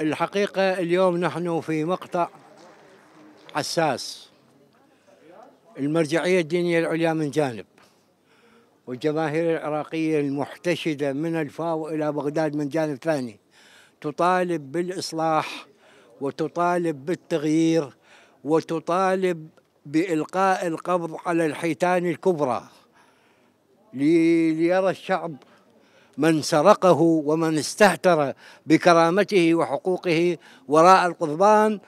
الحقيقة اليوم نحن في مقطع حساس المرجعية الدينية العليا من جانب والجماهير العراقية المحتشدة من الفاو إلى بغداد من جانب ثاني تطالب بالإصلاح وتطالب بالتغيير وتطالب بإلقاء القبض على الحيتان الكبرى ليرى الشعب من سرقه ومن استهتر بكرامته وحقوقه وراء القضبان